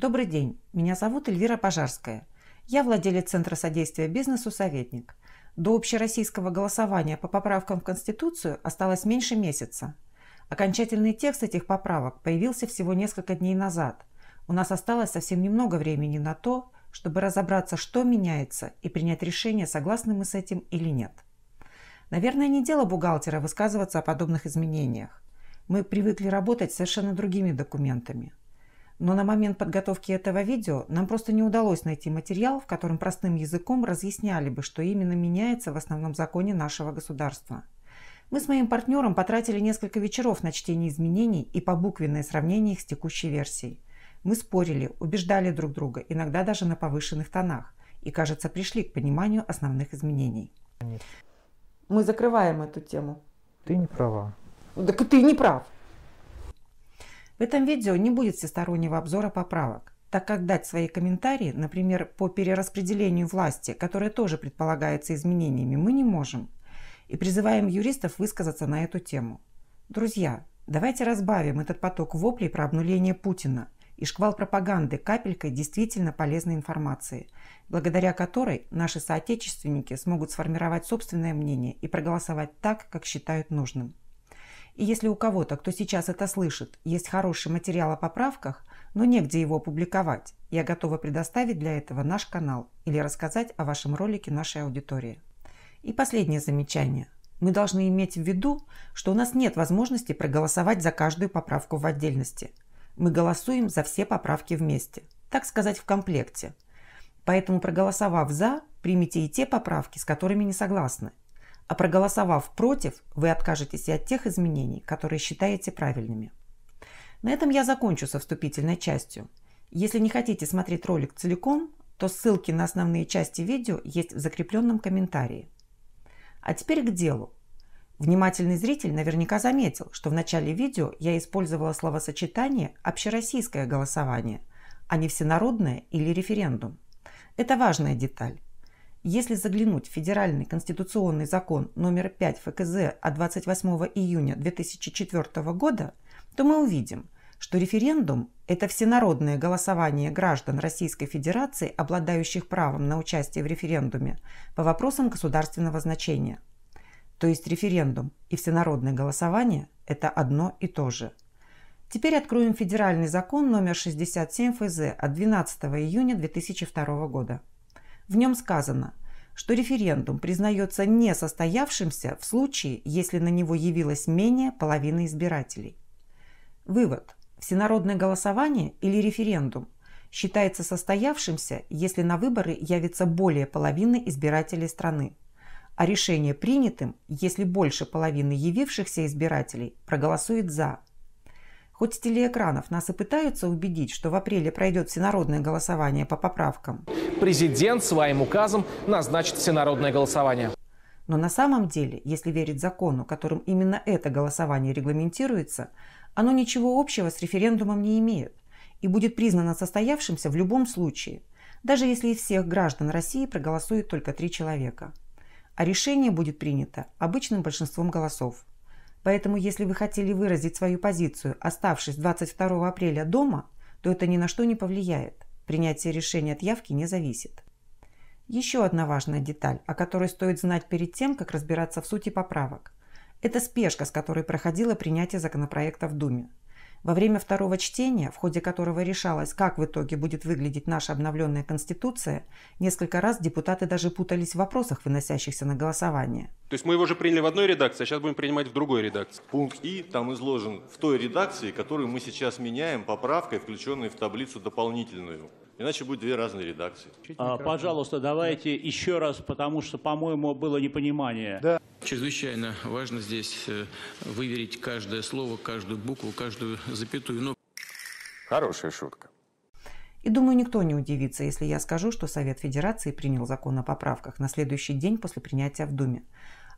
Добрый день, меня зовут Эльвира Пожарская. Я владелец Центра содействия бизнесу «Советник». До общероссийского голосования по поправкам в Конституцию осталось меньше месяца. Окончательный текст этих поправок появился всего несколько дней назад. У нас осталось совсем немного времени на то, чтобы разобраться, что меняется, и принять решение, согласны мы с этим или нет. Наверное, не дело бухгалтера высказываться о подобных изменениях. Мы привыкли работать совершенно другими документами но на момент подготовки этого видео нам просто не удалось найти материал, в котором простым языком разъясняли бы, что именно меняется в основном законе нашего государства. Мы с моим партнером потратили несколько вечеров на чтение изменений и побуквенное сравнение их с текущей версией. Мы спорили, убеждали друг друга, иногда даже на повышенных тонах, и, кажется, пришли к пониманию основных изменений. Нет. Мы закрываем эту тему. Ты не права. Так ты не прав. В этом видео не будет всестороннего обзора поправок, так как дать свои комментарии, например, по перераспределению власти, которое тоже предполагается изменениями, мы не можем. И призываем юристов высказаться на эту тему. Друзья, давайте разбавим этот поток воплей про обнуление Путина и шквал пропаганды капелькой действительно полезной информации, благодаря которой наши соотечественники смогут сформировать собственное мнение и проголосовать так, как считают нужным. И если у кого-то, кто сейчас это слышит, есть хороший материал о поправках, но негде его опубликовать, я готова предоставить для этого наш канал или рассказать о вашем ролике нашей аудитории. И последнее замечание. Мы должны иметь в виду, что у нас нет возможности проголосовать за каждую поправку в отдельности. Мы голосуем за все поправки вместе, так сказать, в комплекте. Поэтому проголосовав «за», примите и те поправки, с которыми не согласны, а проголосовав против, вы откажетесь и от тех изменений, которые считаете правильными. На этом я закончу со вступительной частью. Если не хотите смотреть ролик целиком, то ссылки на основные части видео есть в закрепленном комментарии. А теперь к делу. Внимательный зритель наверняка заметил, что в начале видео я использовала словосочетание «общероссийское голосование», а не «всенародное» или «референдум». Это важная деталь. Если заглянуть в Федеральный конституционный закон номер 5 ФКЗ от 28 июня 2004 года, то мы увидим, что референдум – это всенародное голосование граждан Российской Федерации, обладающих правом на участие в референдуме по вопросам государственного значения. То есть референдум и всенародное голосование – это одно и то же. Теперь откроем федеральный закон номер 67 ФЗ от 12 июня 2002 года. В нем сказано, что референдум признается несостоявшимся в случае, если на него явилось менее половины избирателей. Вывод. Всенародное голосование или референдум считается состоявшимся, если на выборы явится более половины избирателей страны, а решение принятым, если больше половины явившихся избирателей проголосует «за», Хоть с телеэкранов нас и пытаются убедить, что в апреле пройдет всенародное голосование по поправкам. Президент своим указом назначит всенародное голосование. Но на самом деле, если верить закону, которым именно это голосование регламентируется, оно ничего общего с референдумом не имеет и будет признано состоявшимся в любом случае, даже если из всех граждан России проголосует только три человека. А решение будет принято обычным большинством голосов. Поэтому, если вы хотели выразить свою позицию, оставшись 22 апреля дома, то это ни на что не повлияет. Принятие решения от явки не зависит. Еще одна важная деталь, о которой стоит знать перед тем, как разбираться в сути поправок. Это спешка, с которой проходило принятие законопроекта в Думе. Во время второго чтения, в ходе которого решалось, как в итоге будет выглядеть наша обновленная Конституция, несколько раз депутаты даже путались в вопросах, выносящихся на голосование. То есть мы его же приняли в одной редакции, а сейчас будем принимать в другой редакции. Пункт И там изложен в той редакции, которую мы сейчас меняем поправкой, включенной в таблицу дополнительную. Иначе будет две разные редакции. А, пожалуйста, давайте да. еще раз, потому что, по-моему, было непонимание. Да чрезвычайно важно здесь э, выверить каждое слово, каждую букву, каждую запятую. Но... Хорошая шутка. И думаю, никто не удивится, если я скажу, что Совет Федерации принял закон о поправках на следующий день после принятия в Думе.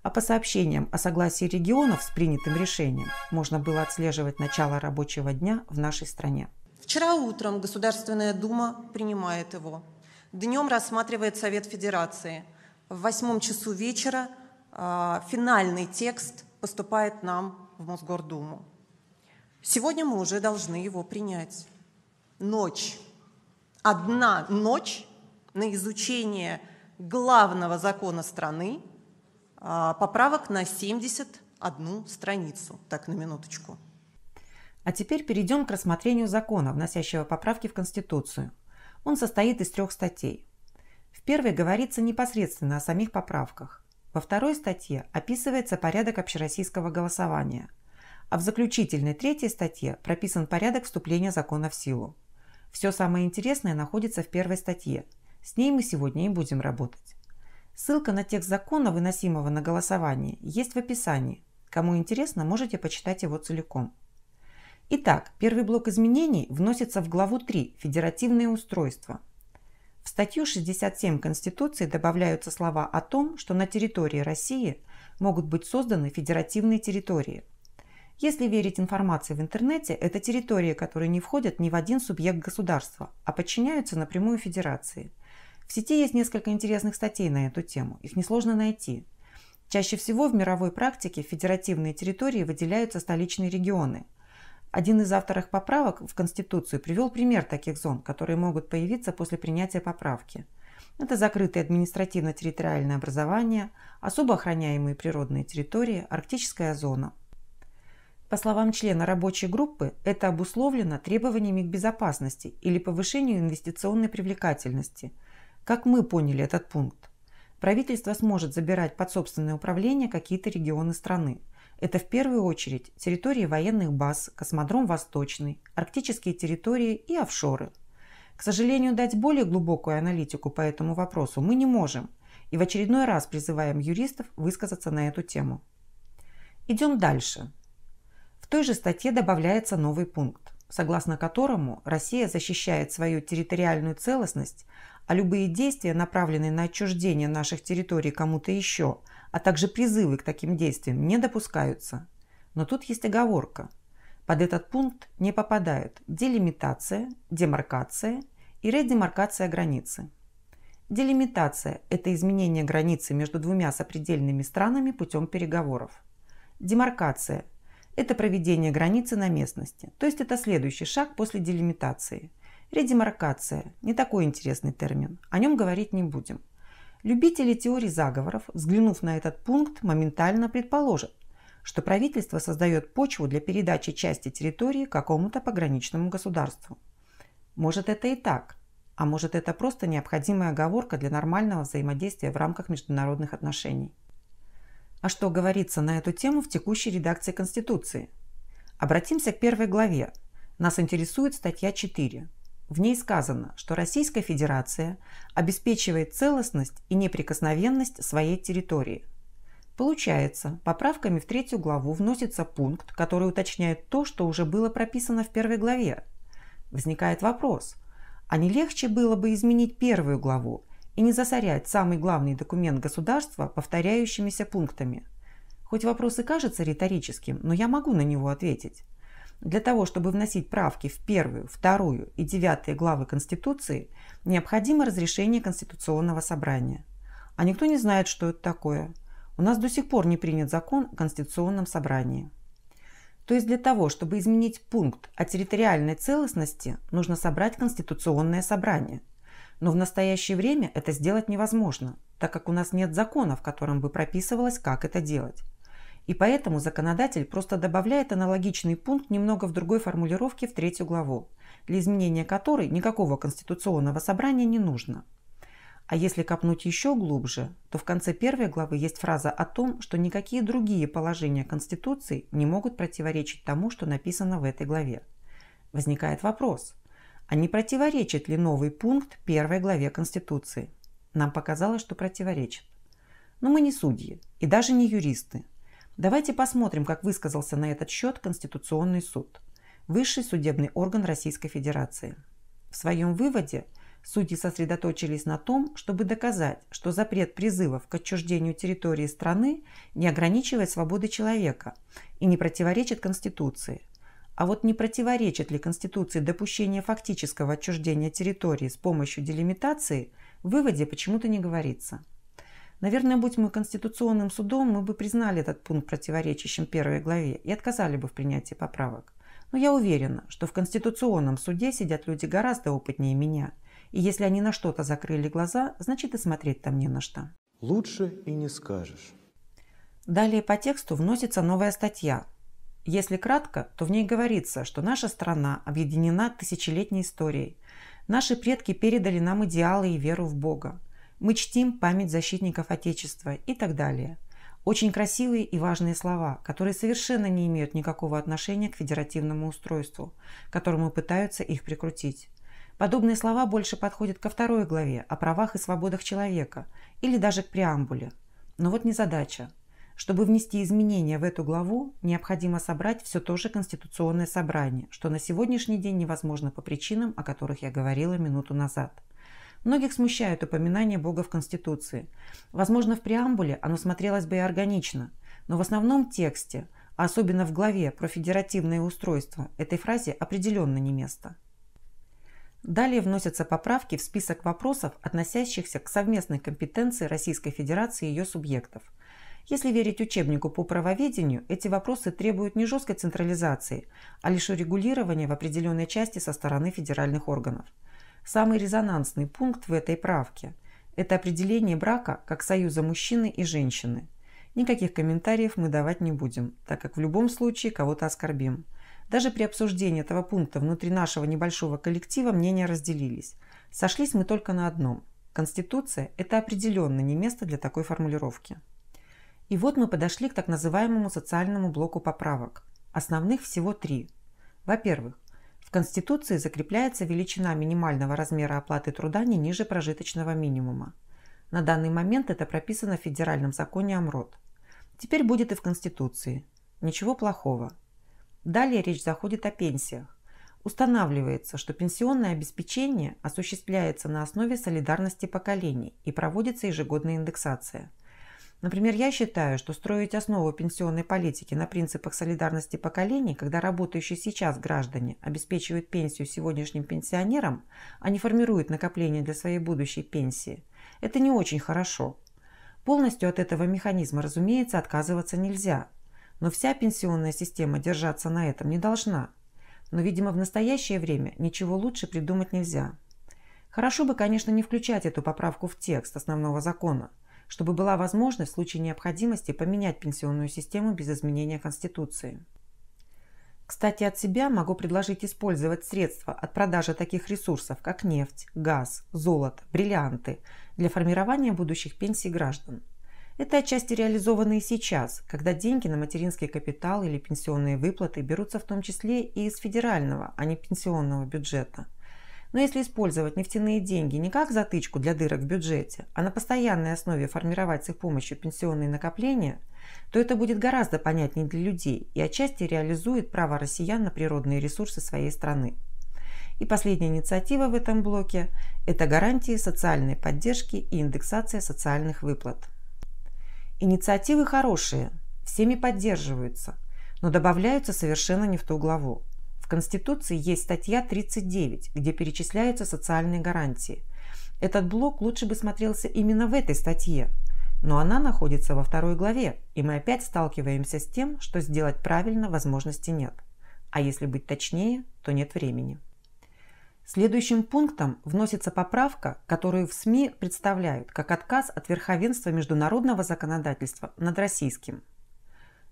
А по сообщениям о согласии регионов с принятым решением можно было отслеживать начало рабочего дня в нашей стране. Вчера утром Государственная Дума принимает его. Днем рассматривает Совет Федерации. В восьмом часу вечера а, финальный текст поступает нам в Мосгордуму. Сегодня мы уже должны его принять. Ночь. Одна ночь на изучение главного закона страны, а, поправок на 71 страницу, так на минуточку. А теперь перейдем к рассмотрению закона, вносящего поправки в Конституцию. Он состоит из трех статей. В первой говорится непосредственно о самих поправках. Во второй статье описывается порядок общероссийского голосования, а в заключительной третьей статье прописан порядок вступления закона в силу. Все самое интересное находится в первой статье. С ней мы сегодня и будем работать. Ссылка на текст закона, выносимого на голосование, есть в описании. Кому интересно, можете почитать его целиком. Итак, первый блок изменений вносится в главу 3 «Федеративные устройства», в статью 67 Конституции добавляются слова о том, что на территории России могут быть созданы федеративные территории. Если верить информации в интернете, это территории, которые не входят ни в один субъект государства, а подчиняются напрямую федерации. В сети есть несколько интересных статей на эту тему, их несложно найти. Чаще всего в мировой практике федеративные территории выделяются столичные регионы – один из авторов поправок в Конституцию привел пример таких зон, которые могут появиться после принятия поправки. Это закрытые административно-территориальные образования, особо охраняемые природные территории, арктическая зона. По словам члена рабочей группы, это обусловлено требованиями к безопасности или повышению инвестиционной привлекательности. Как мы поняли этот пункт? Правительство сможет забирать под собственное управление какие-то регионы страны. Это в первую очередь территории военных баз, космодром Восточный, арктические территории и офшоры. К сожалению, дать более глубокую аналитику по этому вопросу мы не можем и в очередной раз призываем юристов высказаться на эту тему. Идем дальше. В той же статье добавляется новый пункт, согласно которому Россия защищает свою территориальную целостность а любые действия, направленные на отчуждение наших территорий кому-то еще, а также призывы к таким действиям, не допускаются. Но тут есть оговорка. Под этот пункт не попадают делимитация, демаркация и редемаркация границы. Делимитация – это изменение границы между двумя сопредельными странами путем переговоров. Демаркация – это проведение границы на местности, то есть это следующий шаг после делимитации – Редемаркация – не такой интересный термин, о нем говорить не будем. Любители теории заговоров, взглянув на этот пункт, моментально предположат, что правительство создает почву для передачи части территории какому-то пограничному государству. Может это и так, а может это просто необходимая оговорка для нормального взаимодействия в рамках международных отношений. А что говорится на эту тему в текущей редакции Конституции? Обратимся к первой главе. Нас интересует статья 4 в ней сказано, что Российская Федерация обеспечивает целостность и неприкосновенность своей территории. Получается, поправками в третью главу вносится пункт, который уточняет то, что уже было прописано в первой главе. Возникает вопрос, а не легче было бы изменить первую главу и не засорять самый главный документ государства повторяющимися пунктами? Хоть вопрос и кажется риторическим, но я могу на него ответить. Для того, чтобы вносить правки в первую, вторую и девятые главы Конституции, необходимо разрешение Конституционного собрания. А никто не знает, что это такое. У нас до сих пор не принят закон о Конституционном собрании. То есть для того, чтобы изменить пункт о территориальной целостности, нужно собрать Конституционное собрание. Но в настоящее время это сделать невозможно, так как у нас нет закона, в котором бы прописывалось, как это делать. И поэтому законодатель просто добавляет аналогичный пункт немного в другой формулировке в третью главу, для изменения которой никакого конституционного собрания не нужно. А если копнуть еще глубже, то в конце первой главы есть фраза о том, что никакие другие положения Конституции не могут противоречить тому, что написано в этой главе. Возникает вопрос, а не противоречит ли новый пункт первой главе Конституции? Нам показалось, что противоречит. Но мы не судьи и даже не юристы, Давайте посмотрим, как высказался на этот счет Конституционный суд, высший судебный орган Российской Федерации. В своем выводе судьи сосредоточились на том, чтобы доказать, что запрет призывов к отчуждению территории страны не ограничивает свободы человека и не противоречит Конституции. А вот не противоречит ли Конституции допущение фактического отчуждения территории с помощью делимитации, в выводе почему-то не говорится. Наверное, будь мы Конституционным судом, мы бы признали этот пункт противоречащим первой главе и отказали бы в принятии поправок. Но я уверена, что в Конституционном суде сидят люди гораздо опытнее меня. И если они на что-то закрыли глаза, значит и смотреть там не на что. Лучше и не скажешь. Далее по тексту вносится новая статья. Если кратко, то в ней говорится, что наша страна объединена тысячелетней историей. Наши предки передали нам идеалы и веру в Бога. Мы чтим память защитников Отечества и так далее. Очень красивые и важные слова, которые совершенно не имеют никакого отношения к федеративному устройству, которому пытаются их прикрутить. Подобные слова больше подходят ко второй главе о правах и свободах человека или даже к преамбуле. Но вот не задача, Чтобы внести изменения в эту главу, необходимо собрать все то же конституционное собрание, что на сегодняшний день невозможно по причинам, о которых я говорила минуту назад. Многих смущает упоминание Бога в Конституции. Возможно, в преамбуле оно смотрелось бы и органично, но в основном тексте, а особенно в главе про федеративное устройство, этой фразе определенно не место. Далее вносятся поправки в список вопросов, относящихся к совместной компетенции Российской Федерации и ее субъектов. Если верить учебнику по правоведению, эти вопросы требуют не жесткой централизации, а лишь урегулирования в определенной части со стороны федеральных органов – самый резонансный пункт в этой правке. Это определение брака как союза мужчины и женщины. Никаких комментариев мы давать не будем, так как в любом случае кого-то оскорбим. Даже при обсуждении этого пункта внутри нашего небольшого коллектива мнения разделились. Сошлись мы только на одном. Конституция – это определенно не место для такой формулировки. И вот мы подошли к так называемому социальному блоку поправок. Основных всего три. Во-первых, в Конституции закрепляется величина минимального размера оплаты труда не ниже прожиточного минимума. На данный момент это прописано в Федеральном законе ОМРОД. Теперь будет и в Конституции. Ничего плохого. Далее речь заходит о пенсиях. Устанавливается, что пенсионное обеспечение осуществляется на основе солидарности поколений и проводится ежегодная индексация – Например, я считаю, что строить основу пенсионной политики на принципах солидарности поколений, когда работающие сейчас граждане обеспечивают пенсию сегодняшним пенсионерам, а не формируют накопление для своей будущей пенсии, это не очень хорошо. Полностью от этого механизма, разумеется, отказываться нельзя. Но вся пенсионная система держаться на этом не должна. Но, видимо, в настоящее время ничего лучше придумать нельзя. Хорошо бы, конечно, не включать эту поправку в текст основного закона – чтобы была возможность в случае необходимости поменять пенсионную систему без изменения Конституции. Кстати, от себя могу предложить использовать средства от продажи таких ресурсов, как нефть, газ, золото, бриллианты, для формирования будущих пенсий граждан. Это отчасти реализовано и сейчас, когда деньги на материнский капитал или пенсионные выплаты берутся в том числе и из федерального, а не пенсионного бюджета – но если использовать нефтяные деньги не как затычку для дырок в бюджете, а на постоянной основе формировать с их помощью пенсионные накопления, то это будет гораздо понятнее для людей и отчасти реализует право россиян на природные ресурсы своей страны. И последняя инициатива в этом блоке – это гарантии социальной поддержки и индексация социальных выплат. Инициативы хорошие, всеми поддерживаются, но добавляются совершенно не в ту главу. Конституции есть статья 39, где перечисляются социальные гарантии. Этот блок лучше бы смотрелся именно в этой статье, но она находится во второй главе, и мы опять сталкиваемся с тем, что сделать правильно возможности нет. А если быть точнее, то нет времени. Следующим пунктом вносится поправка, которую в СМИ представляют как отказ от верховенства международного законодательства над российским.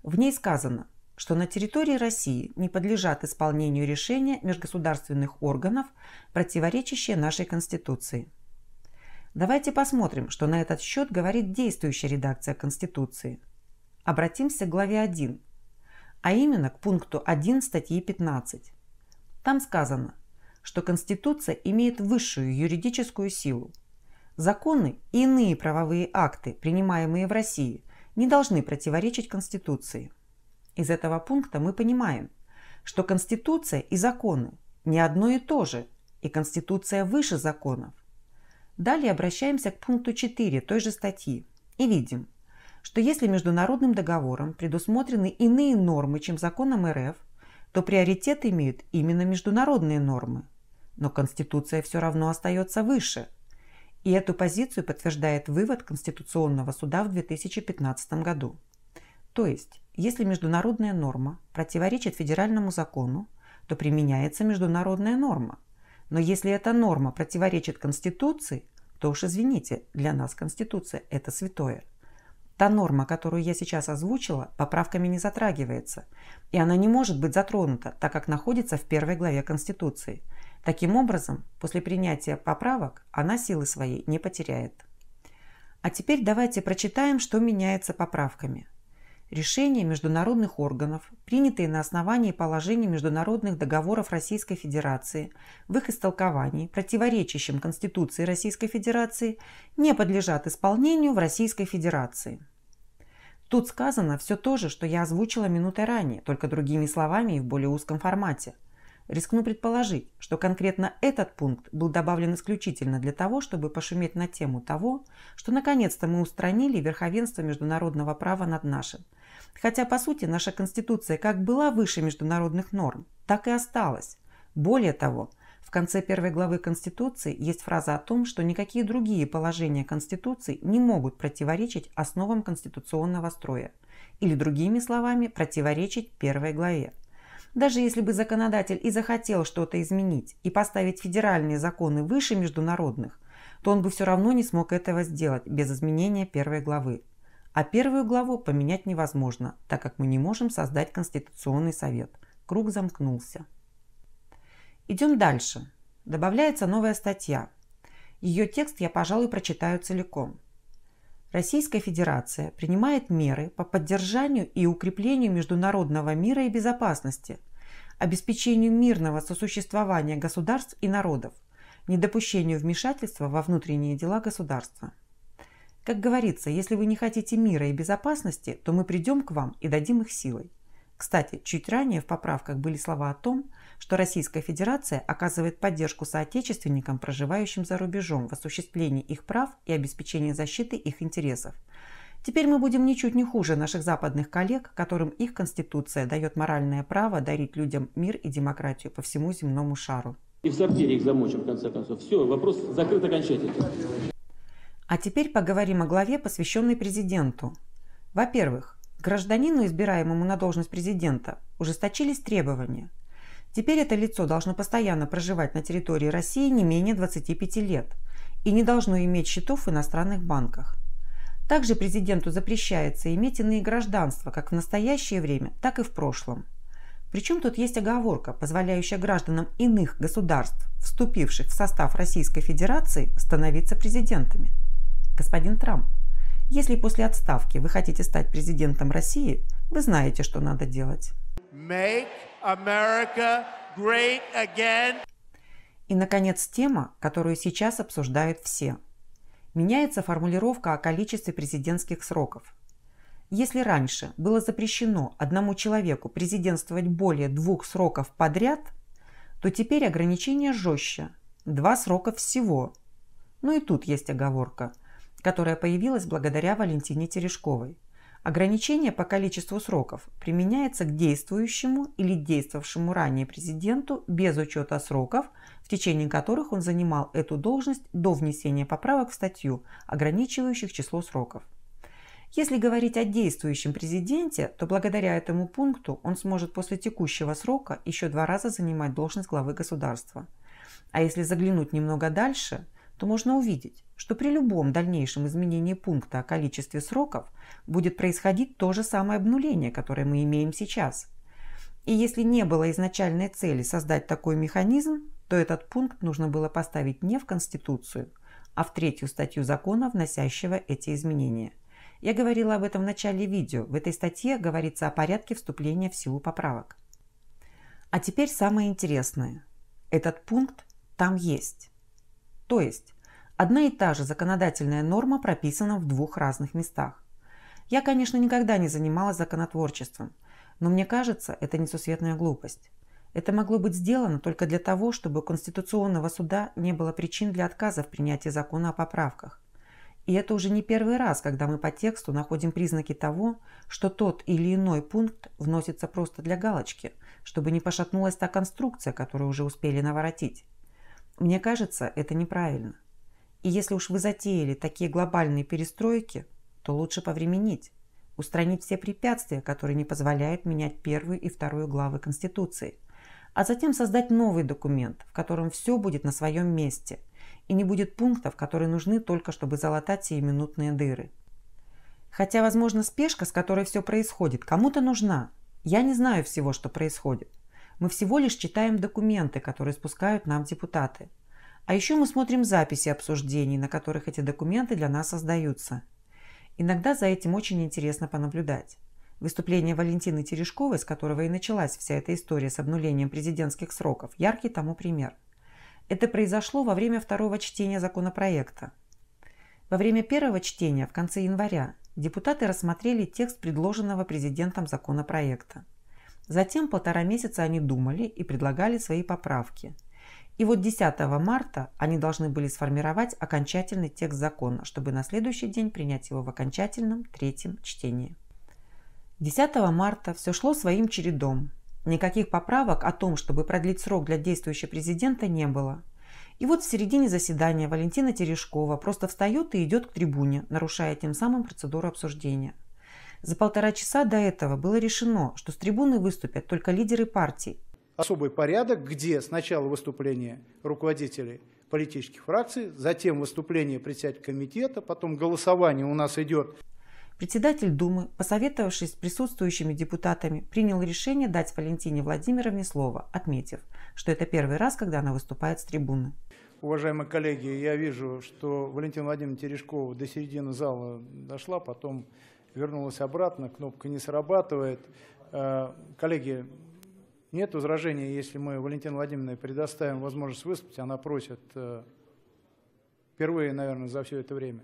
В ней сказано – что на территории России не подлежат исполнению решения межгосударственных органов, противоречащие нашей Конституции. Давайте посмотрим, что на этот счет говорит действующая редакция Конституции. Обратимся к главе 1, а именно к пункту 1 статьи 15. Там сказано, что Конституция имеет высшую юридическую силу. Законы и иные правовые акты, принимаемые в России, не должны противоречить Конституции – из этого пункта мы понимаем, что Конституция и законы не одно и то же, и Конституция выше законов. Далее обращаемся к пункту 4 той же статьи и видим, что если международным договором предусмотрены иные нормы, чем законом РФ, то приоритет имеют именно международные нормы. Но Конституция все равно остается выше. И эту позицию подтверждает вывод Конституционного суда в 2015 году. То есть если международная норма противоречит федеральному закону, то применяется международная норма. Но если эта норма противоречит Конституции, то уж извините, для нас Конституция – это святое. Та норма, которую я сейчас озвучила, поправками не затрагивается, и она не может быть затронута, так как находится в первой главе Конституции. Таким образом, после принятия поправок она силы своей не потеряет. А теперь давайте прочитаем, что меняется поправками – решения международных органов, принятые на основании положений международных договоров Российской Федерации, в их истолковании, противоречащим Конституции Российской Федерации, не подлежат исполнению в Российской Федерации. Тут сказано все то же, что я озвучила минутой ранее, только другими словами и в более узком формате – Рискну предположить, что конкретно этот пункт был добавлен исключительно для того, чтобы пошуметь на тему того, что наконец-то мы устранили верховенство международного права над нашим. Хотя, по сути, наша Конституция как была выше международных норм, так и осталась. Более того, в конце первой главы Конституции есть фраза о том, что никакие другие положения Конституции не могут противоречить основам конституционного строя. Или другими словами, противоречить первой главе. Даже если бы законодатель и захотел что-то изменить и поставить федеральные законы выше международных, то он бы все равно не смог этого сделать без изменения первой главы. А первую главу поменять невозможно, так как мы не можем создать Конституционный совет. Круг замкнулся. Идем дальше. Добавляется новая статья. Ее текст я, пожалуй, прочитаю целиком. Российская Федерация принимает меры по поддержанию и укреплению международного мира и безопасности, обеспечению мирного сосуществования государств и народов, недопущению вмешательства во внутренние дела государства. Как говорится, если вы не хотите мира и безопасности, то мы придем к вам и дадим их силой. Кстати, чуть ранее в поправках были слова о том, что Российская Федерация оказывает поддержку соотечественникам, проживающим за рубежом, в осуществлении их прав и обеспечении защиты их интересов. Теперь мы будем ничуть не хуже наших западных коллег, которым их Конституция дает моральное право дарить людям мир и демократию по всему земному шару. И в сортире их замочим, в конце концов. Все, вопрос закрыт окончательно. А теперь поговорим о главе, посвященной президенту. Во-первых, гражданину, избираемому на должность президента, ужесточились требования. Теперь это лицо должно постоянно проживать на территории России не менее 25 лет и не должно иметь счетов в иностранных банках. Также президенту запрещается иметь иные гражданства как в настоящее время, так и в прошлом. Причем тут есть оговорка, позволяющая гражданам иных государств, вступивших в состав Российской Федерации, становиться президентами. Господин Трамп, если после отставки вы хотите стать президентом России, вы знаете, что надо делать. Make America great again. И, наконец, тема, которую сейчас обсуждают все. Меняется формулировка о количестве президентских сроков. Если раньше было запрещено одному человеку президентствовать более двух сроков подряд, то теперь ограничение жестче – два срока всего. Ну и тут есть оговорка – которая появилась благодаря Валентине Терешковой. Ограничение по количеству сроков применяется к действующему или действовавшему ранее президенту без учета сроков, в течение которых он занимал эту должность до внесения поправок в статью, ограничивающих число сроков. Если говорить о действующем президенте, то благодаря этому пункту он сможет после текущего срока еще два раза занимать должность главы государства. А если заглянуть немного дальше – то можно увидеть, что при любом дальнейшем изменении пункта о количестве сроков будет происходить то же самое обнуление, которое мы имеем сейчас. И если не было изначальной цели создать такой механизм, то этот пункт нужно было поставить не в Конституцию, а в третью статью закона, вносящего эти изменения. Я говорила об этом в начале видео. В этой статье говорится о порядке вступления в силу поправок. А теперь самое интересное. Этот пункт там есть. То есть одна и та же законодательная норма прописана в двух разных местах. Я, конечно, никогда не занималась законотворчеством, но мне кажется, это несусветная глупость. Это могло быть сделано только для того, чтобы у Конституционного суда не было причин для отказа в принятии закона о поправках. И это уже не первый раз, когда мы по тексту находим признаки того, что тот или иной пункт вносится просто для галочки, чтобы не пошатнулась та конструкция, которую уже успели наворотить. Мне кажется, это неправильно. И если уж вы затеяли такие глобальные перестройки, то лучше повременить, устранить все препятствия, которые не позволяют менять первую и вторую главы Конституции, а затем создать новый документ, в котором все будет на своем месте и не будет пунктов, которые нужны только, чтобы залатать сиюминутные дыры. Хотя, возможно, спешка, с которой все происходит, кому-то нужна. Я не знаю всего, что происходит. Мы всего лишь читаем документы, которые спускают нам депутаты. А еще мы смотрим записи обсуждений, на которых эти документы для нас создаются. Иногда за этим очень интересно понаблюдать. Выступление Валентины Терешковой, с которого и началась вся эта история с обнулением президентских сроков, яркий тому пример. Это произошло во время второго чтения законопроекта. Во время первого чтения в конце января депутаты рассмотрели текст предложенного президентом законопроекта. Затем полтора месяца они думали и предлагали свои поправки. И вот 10 марта они должны были сформировать окончательный текст закона, чтобы на следующий день принять его в окончательном третьем чтении. 10 марта все шло своим чередом. Никаких поправок о том, чтобы продлить срок для действующего президента, не было. И вот в середине заседания Валентина Терешкова просто встает и идет к трибуне, нарушая тем самым процедуру обсуждения – за полтора часа до этого было решено, что с трибуны выступят только лидеры партий. Особый порядок, где сначала выступление руководителей политических фракций, затем выступление председателя комитета, потом голосование у нас идет. Председатель Думы, посоветовавшись с присутствующими депутатами, принял решение дать Валентине Владимировне слово, отметив, что это первый раз, когда она выступает с трибуны. Уважаемые коллеги, я вижу, что Валентина Владимировна Терешкова до середины зала дошла, потом вернулась обратно, кнопка не срабатывает. Э, коллеги, нет возражений, если мы Валентин Владимировне предоставим возможность выступить, она просит э, впервые, наверное, за все это время.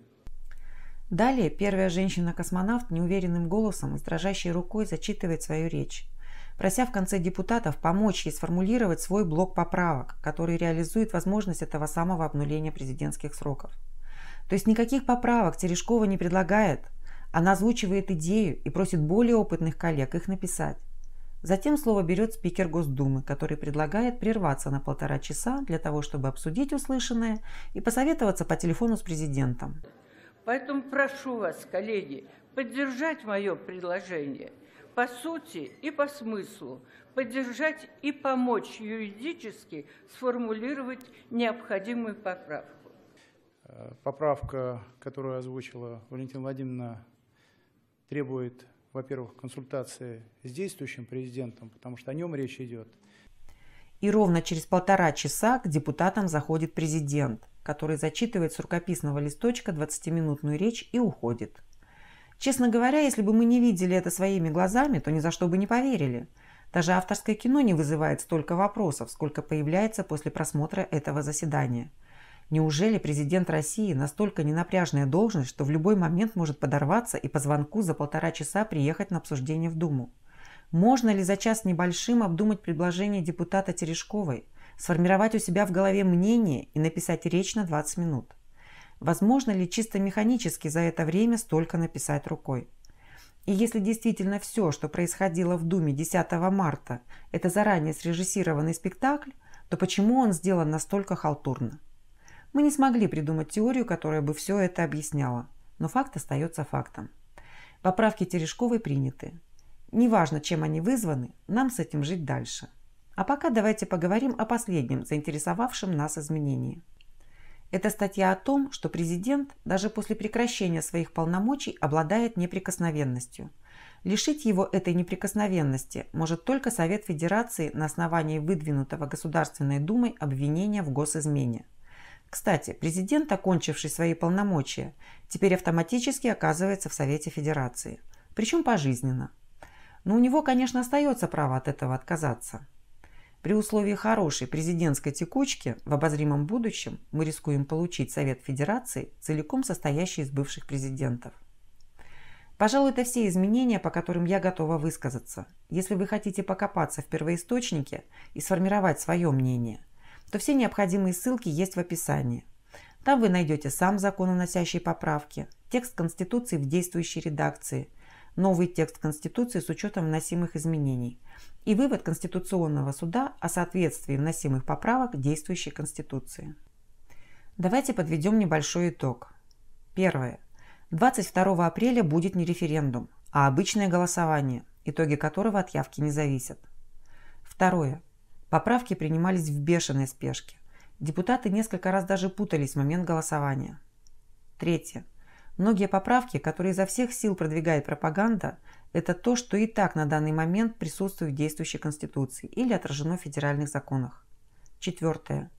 Далее первая женщина-космонавт неуверенным голосом и дрожащей рукой зачитывает свою речь, прося в конце депутатов помочь ей сформулировать свой блок поправок, который реализует возможность этого самого обнуления президентских сроков. То есть никаких поправок Терешкова не предлагает – она озвучивает идею и просит более опытных коллег их написать. Затем слово берет спикер Госдумы, который предлагает прерваться на полтора часа для того, чтобы обсудить услышанное и посоветоваться по телефону с президентом. Поэтому прошу вас, коллеги, поддержать мое предложение по сути и по смыслу, поддержать и помочь юридически сформулировать необходимую поправку. Э, поправка, которую озвучила Валентина Владимировна, требует, во-первых, консультации с действующим президентом, потому что о нем речь идет. И ровно через полтора часа к депутатам заходит президент, который зачитывает с рукописного листочка 20-минутную речь и уходит. Честно говоря, если бы мы не видели это своими глазами, то ни за что бы не поверили. Даже авторское кино не вызывает столько вопросов, сколько появляется после просмотра этого заседания – Неужели президент России настолько ненапряжная должность, что в любой момент может подорваться и по звонку за полтора часа приехать на обсуждение в Думу? Можно ли за час небольшим обдумать предложение депутата Терешковой, сформировать у себя в голове мнение и написать речь на 20 минут? Возможно ли чисто механически за это время столько написать рукой? И если действительно все, что происходило в Думе 10 марта, это заранее срежиссированный спектакль, то почему он сделан настолько халтурно? Мы не смогли придумать теорию, которая бы все это объясняла, но факт остается фактом. Поправки Терешковой приняты. Неважно, чем они вызваны, нам с этим жить дальше. А пока давайте поговорим о последнем, заинтересовавшем нас изменении. Это статья о том, что президент даже после прекращения своих полномочий обладает неприкосновенностью. Лишить его этой неприкосновенности может только Совет Федерации на основании выдвинутого Государственной Думой обвинения в госизмене. Кстати, президент, окончивший свои полномочия, теперь автоматически оказывается в Совете Федерации. Причем пожизненно. Но у него, конечно, остается право от этого отказаться. При условии хорошей президентской текучки в обозримом будущем мы рискуем получить Совет Федерации, целиком состоящий из бывших президентов. Пожалуй, это все изменения, по которым я готова высказаться. Если вы хотите покопаться в первоисточнике и сформировать свое мнение – то все необходимые ссылки есть в описании. Там вы найдете сам закон, уносящий поправки, текст Конституции в действующей редакции, новый текст Конституции с учетом вносимых изменений и вывод Конституционного суда о соответствии вносимых поправок действующей Конституции. Давайте подведем небольшой итог. Первое. 22 апреля будет не референдум, а обычное голосование, итоги которого от явки не зависят. Второе. Поправки принимались в бешеной спешке. Депутаты несколько раз даже путались в момент голосования. Третье. Многие поправки, которые изо всех сил продвигает пропаганда, это то, что и так на данный момент присутствует в действующей Конституции или отражено в федеральных законах. Четвертое.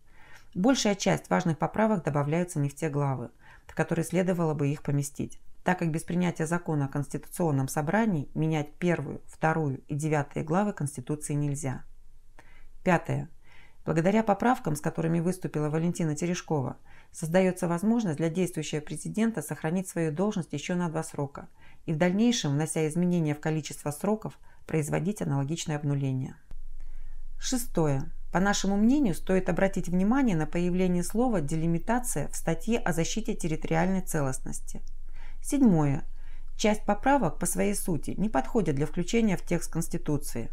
Большая часть важных поправок добавляются не в те главы, в которые следовало бы их поместить, так как без принятия закона о Конституционном собрании менять первую, вторую и девятые главы Конституции нельзя. Пятое. Благодаря поправкам, с которыми выступила Валентина Терешкова, создается возможность для действующего президента сохранить свою должность еще на два срока и в дальнейшем, внося изменения в количество сроков, производить аналогичное обнуление. Шестое. По нашему мнению, стоит обратить внимание на появление слова «делимитация» в статье о защите территориальной целостности. Седьмое. Часть поправок по своей сути не подходит для включения в текст Конституции.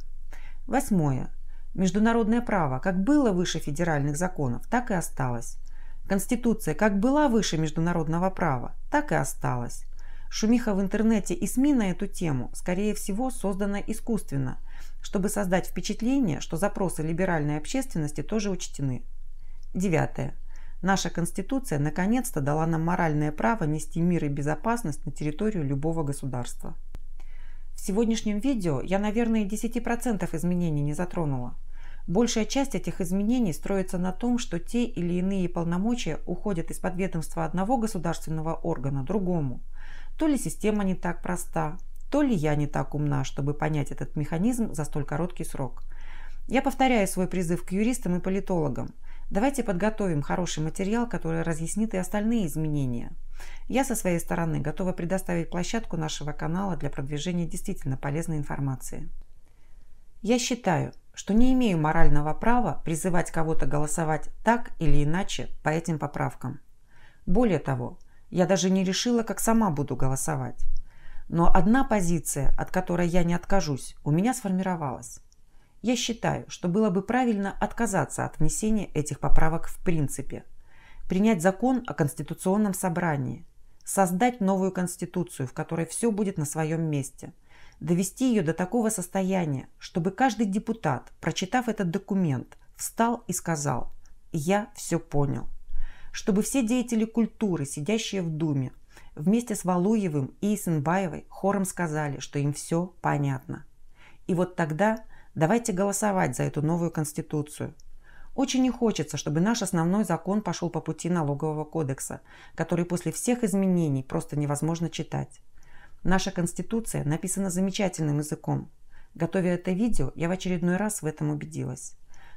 Восьмое. Международное право как было выше федеральных законов, так и осталось. Конституция как была выше международного права, так и осталась. Шумиха в интернете и СМИ на эту тему, скорее всего, создана искусственно, чтобы создать впечатление, что запросы либеральной общественности тоже учтены. Девятое. Наша Конституция наконец-то дала нам моральное право нести мир и безопасность на территорию любого государства. В сегодняшнем видео я, наверное, 10% изменений не затронула. Большая часть этих изменений строится на том, что те или иные полномочия уходят из под подведомства одного государственного органа другому. То ли система не так проста, то ли я не так умна, чтобы понять этот механизм за столь короткий срок. Я повторяю свой призыв к юристам и политологам. Давайте подготовим хороший материал, который разъяснит и остальные изменения. Я со своей стороны готова предоставить площадку нашего канала для продвижения действительно полезной информации. Я считаю, что не имею морального права призывать кого-то голосовать так или иначе по этим поправкам. Более того, я даже не решила, как сама буду голосовать. Но одна позиция, от которой я не откажусь, у меня сформировалась. Я считаю, что было бы правильно отказаться от внесения этих поправок в принципе – принять закон о Конституционном собрании, создать новую Конституцию, в которой все будет на своем месте, довести ее до такого состояния, чтобы каждый депутат, прочитав этот документ, встал и сказал «Я все понял», чтобы все деятели культуры, сидящие в Думе, вместе с Валуевым и Исенбаевой хором сказали, что им все понятно. И вот тогда давайте голосовать за эту новую Конституцию, очень не хочется, чтобы наш основной закон пошел по пути налогового кодекса, который после всех изменений просто невозможно читать. Наша Конституция написана замечательным языком. Готовя это видео, я в очередной раз в этом убедилась.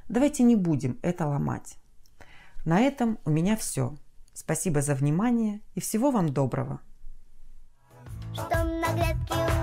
Давайте не будем это ломать. На этом у меня все. Спасибо за внимание и всего вам доброго. Что на грядке